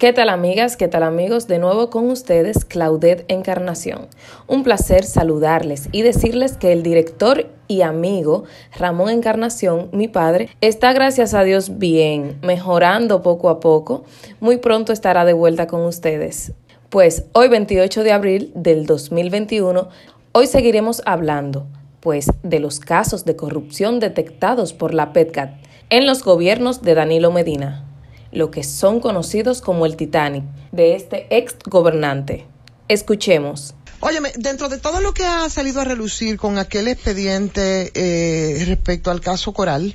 ¿Qué tal amigas? ¿Qué tal amigos? De nuevo con ustedes, Claudette Encarnación. Un placer saludarles y decirles que el director y amigo Ramón Encarnación, mi padre, está gracias a Dios bien, mejorando poco a poco. Muy pronto estará de vuelta con ustedes. Pues hoy 28 de abril del 2021, hoy seguiremos hablando pues de los casos de corrupción detectados por la PETCAT en los gobiernos de Danilo Medina lo que son conocidos como el Titanic de este ex gobernante. Escuchemos. Óyeme, dentro de todo lo que ha salido a relucir con aquel expediente eh, respecto al caso Coral,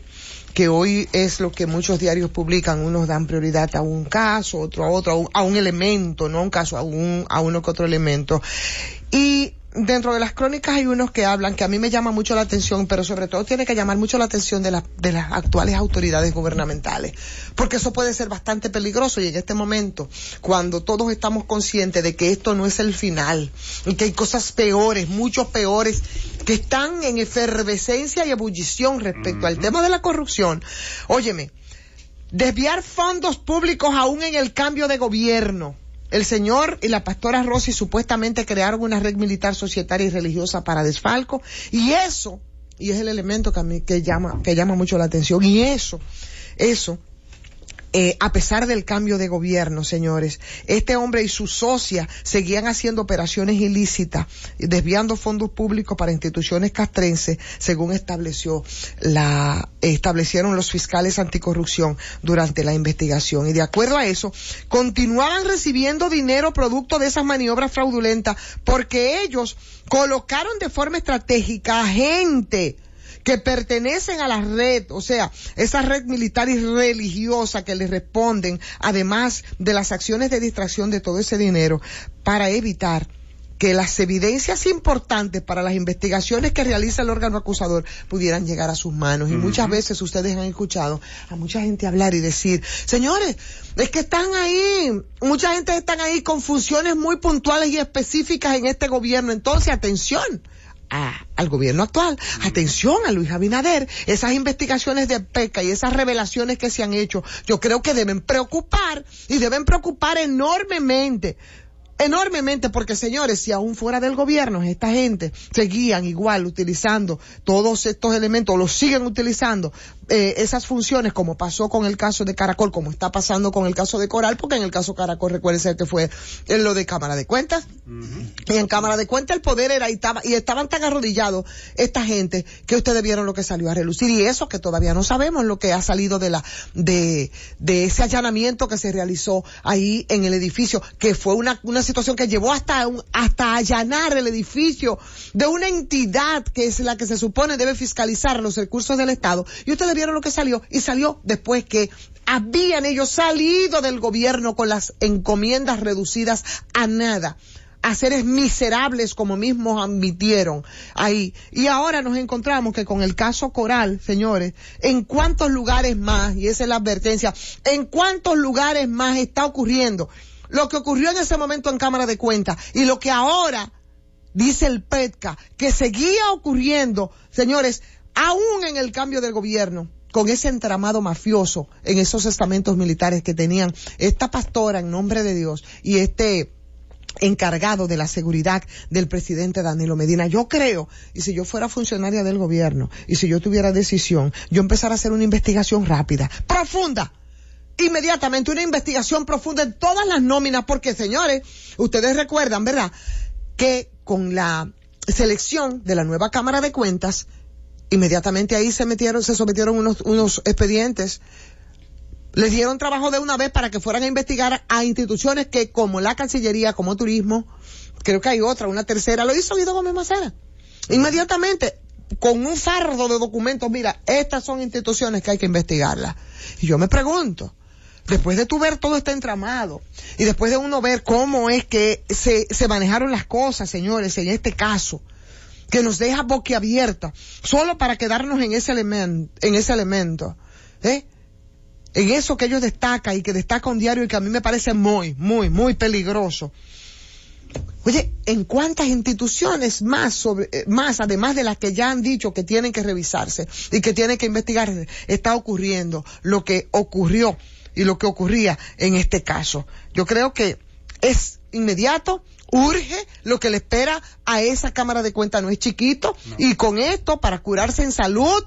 que hoy es lo que muchos diarios publican, unos dan prioridad a un caso, otro a otro, a un, elemento, no a un caso, a, a uno que otro elemento. Y dentro de las crónicas hay unos que hablan que a mí me llama mucho la atención, pero sobre todo tiene que llamar mucho la atención de, las actuales autoridades gubernamentales, porque eso puede ser bastante peligroso y en este momento, cuando todos estamos conscientes de que esto no es el final y que hay cosas peores, mucho peores, que están en efervescencia y ebullición respecto al tema de la corrupción, óyeme, desviar fondos públicos aún en el cambio de gobierno el señor y la pastora Rossi supuestamente crearon una red militar societaria y religiosa para desfalco y eso y es el elemento que a mí que llama que llama mucho la atención y eso eso eh, a pesar del cambio de gobierno, señores, este hombre y su socia seguían haciendo operaciones ilícitas, desviando fondos públicos para instituciones castrenses, según estableció la, establecieron los fiscales anticorrupción durante la investigación. Y de acuerdo a eso, continuaban recibiendo dinero producto de esas maniobras fraudulentas porque ellos colocaron de forma estratégica a gente que pertenecen a la red, o sea, esa red militar y religiosa que les responden, además de las acciones de distracción de todo ese dinero, para evitar que las evidencias importantes para las investigaciones que realiza el órgano acusador pudieran llegar a sus manos. Y muchas veces ustedes han escuchado a mucha gente hablar y decir, señores, es que están ahí, mucha gente están ahí con funciones muy puntuales y específicas en este gobierno. Entonces, atención, al gobierno actual. Atención a Luis Abinader. Esas investigaciones de PECA y esas revelaciones que se han hecho, yo creo que deben preocupar y deben preocupar enormemente. Enormemente, porque señores, si aún fuera del gobierno, esta gente seguían igual utilizando todos estos elementos, los siguen utilizando eh, esas funciones, como pasó con el caso de Caracol, como está pasando con el caso de Coral, porque en el caso Caracol, recuérdense que fue en lo de Cámara de Cuentas. Y en Cámara de Cuentas el poder era y, estaba, y estaban tan arrodillados esta gente que ustedes vieron lo que salió a relucir. Y eso que todavía no sabemos lo que ha salido de la, de, de ese allanamiento que se realizó ahí en el edificio, que fue una, una situación que llevó hasta, hasta allanar el edificio de una entidad que es la que se supone debe fiscalizar los recursos del Estado. Y ustedes vieron lo que salió y salió después que habían ellos salido del gobierno con las encomiendas reducidas a nada a seres miserables como mismos admitieron ahí. Y ahora nos encontramos que con el caso Coral, señores, en cuántos lugares más, y esa es la advertencia, en cuántos lugares más está ocurriendo lo que ocurrió en ese momento en Cámara de Cuentas y lo que ahora dice el PETCA, que seguía ocurriendo, señores, aún en el cambio del gobierno, con ese entramado mafioso en esos estamentos militares que tenían esta pastora en nombre de Dios y este encargado de la seguridad del presidente Danilo Medina. Yo creo, y si yo fuera funcionaria del gobierno, y si yo tuviera decisión, yo empezara a hacer una investigación rápida, profunda, inmediatamente, una investigación profunda en todas las nóminas, porque señores, ustedes recuerdan, ¿verdad? Que con la selección de la nueva Cámara de Cuentas, inmediatamente ahí se metieron, se sometieron unos, unos expedientes. Les dieron trabajo de una vez para que fueran a investigar a instituciones que, como la Cancillería, como Turismo, creo que hay otra, una tercera, lo hizo Guido Gómez Macera. Inmediatamente, con un fardo de documentos, mira, estas son instituciones que hay que investigarlas. Y yo me pregunto, después de tú ver todo este entramado y después de uno ver cómo es que se, se manejaron las cosas, señores, en este caso, que nos deja boquiabierta, solo para quedarnos en ese elemento, en ese elemento, ¿eh? En eso que ellos destacan y que destaca un diario y que a mí me parece muy, muy, muy peligroso. Oye, ¿en cuántas instituciones más eh, más, además de las que ya han dicho que tienen que revisarse y que tienen que investigar, está ocurriendo lo que ocurrió y lo que ocurría en este caso? Yo creo que es inmediato, urge lo que le espera a esa Cámara de Cuentas, no es chiquito, y con esto, para curarse en salud,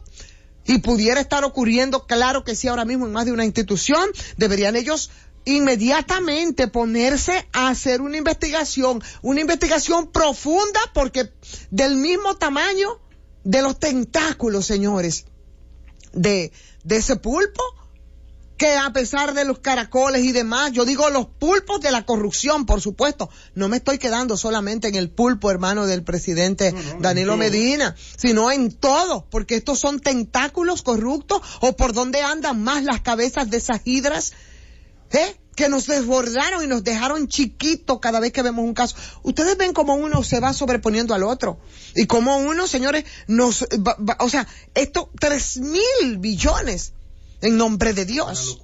y pudiera estar ocurriendo, claro que sí, ahora mismo en más de una institución, deberían ellos inmediatamente ponerse a hacer una investigación, una investigación profunda, porque del mismo tamaño de los tentáculos, señores, de, de ese pulpo, que a pesar de los caracoles y demás, yo digo los pulpos de la corrupción, por supuesto, no me estoy quedando solamente en el pulpo hermano del presidente Danilo Medina, sino en todo, porque estos son tentáculos corruptos o por donde andan más las cabezas de esas hidras, ¿eh? que nos desbordaron y nos dejaron chiquitos cada vez que vemos un caso. Ustedes ven cómo uno se va sobreponiendo al otro y cómo uno, señores, nos, va, o sea, esto, tres mil billones en nombre de Dios.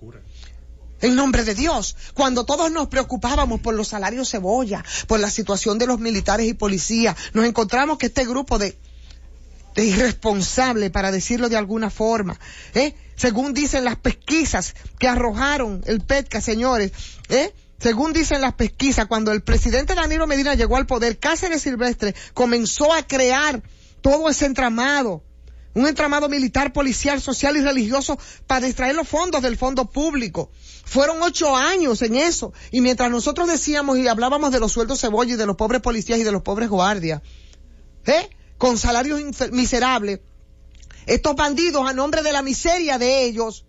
En nombre de Dios, cuando todos nos preocupábamos por los salarios cebolla, por la situación de los militares y policías, nos encontramos que este grupo de, irresponsables, para decirlo de alguna forma, ¿eh? según dicen las pesquisas que arrojaron el PETCA, señores, ¿eh? Según dicen las pesquisas, cuando el presidente Danilo Medina llegó al poder, Cáceres Silvestre comenzó a crear todo ese entramado un entramado militar, policial, social y religioso para distraer los fondos del fondo público. Fueron ocho años en eso. Y mientras nosotros decíamos y hablábamos de los sueldos cebolla y de los pobres policías y de los pobres guardias, ¿eh? con salarios miserables, estos bandidos a nombre de la miseria de ellos,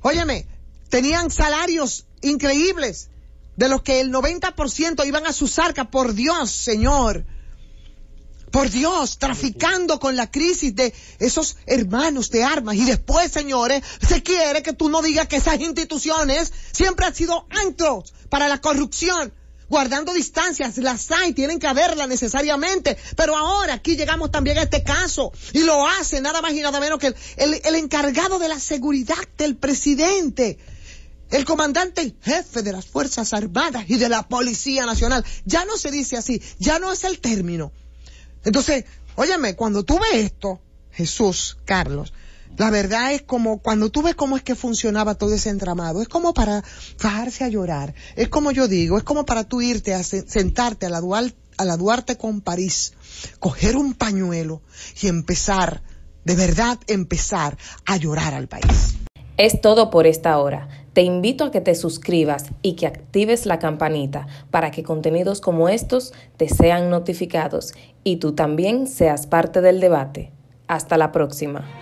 óyeme, tenían salarios increíbles de los que el 90% iban a sus arcas, por Dios, Señor. Por Dios, traficando con la crisis de esos hermanos de armas. Y después, señores, se quiere que tú no digas que esas instituciones siempre han sido antros para la corrupción. Guardando distancias, las hay, tienen que haberlas necesariamente. Pero ahora aquí llegamos también a este caso. Y lo hace nada más y nada menos que el, encargado de la seguridad del presidente el comandante jefe de las Fuerzas Armadas y de la Policía Nacional. Ya no se dice así, ya no es el término. Entonces, óyeme, cuando tú ves esto, Jesús, Carlos, la verdad es como cuando tú ves cómo es que funcionaba todo ese entramado, es como para bajarse a llorar, es como yo digo, es como para tú irte a sentarte a la, a la Duarte con París, coger un pañuelo y empezar, de verdad empezar a llorar al país. Es todo por esta hora. Te invito a que te suscribas y que actives la campanita para que contenidos como estos te sean notificados y tú también seas parte del debate. Hasta la próxima.